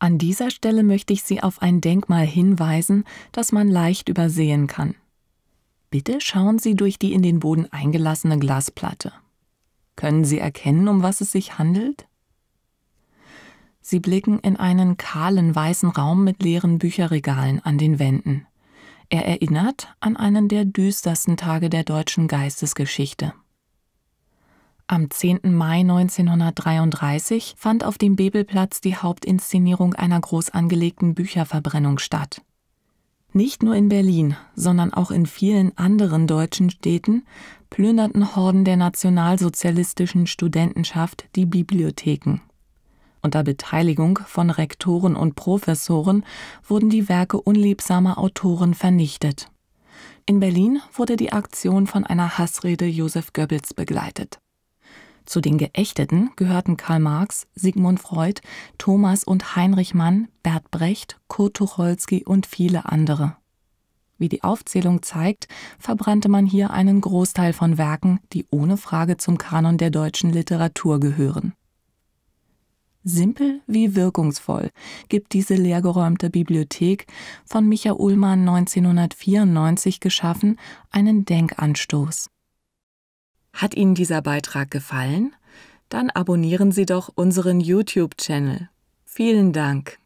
An dieser Stelle möchte ich Sie auf ein Denkmal hinweisen, das man leicht übersehen kann. Bitte schauen Sie durch die in den Boden eingelassene Glasplatte. Können Sie erkennen, um was es sich handelt? Sie blicken in einen kahlen weißen Raum mit leeren Bücherregalen an den Wänden. Er erinnert an einen der düstersten Tage der deutschen Geistesgeschichte. Am 10. Mai 1933 fand auf dem Bebelplatz die Hauptinszenierung einer groß angelegten Bücherverbrennung statt. Nicht nur in Berlin, sondern auch in vielen anderen deutschen Städten plünderten Horden der nationalsozialistischen Studentenschaft die Bibliotheken. Unter Beteiligung von Rektoren und Professoren wurden die Werke unliebsamer Autoren vernichtet. In Berlin wurde die Aktion von einer Hassrede Josef Goebbels begleitet. Zu den Geächteten gehörten Karl Marx, Sigmund Freud, Thomas und Heinrich Mann, Bert Brecht, Kurt Tucholsky und viele andere. Wie die Aufzählung zeigt, verbrannte man hier einen Großteil von Werken, die ohne Frage zum Kanon der deutschen Literatur gehören. Simpel wie wirkungsvoll gibt diese leergeräumte Bibliothek, von Michael Ullmann 1994 geschaffen, einen Denkanstoß. Hat Ihnen dieser Beitrag gefallen? Dann abonnieren Sie doch unseren YouTube-Channel. Vielen Dank.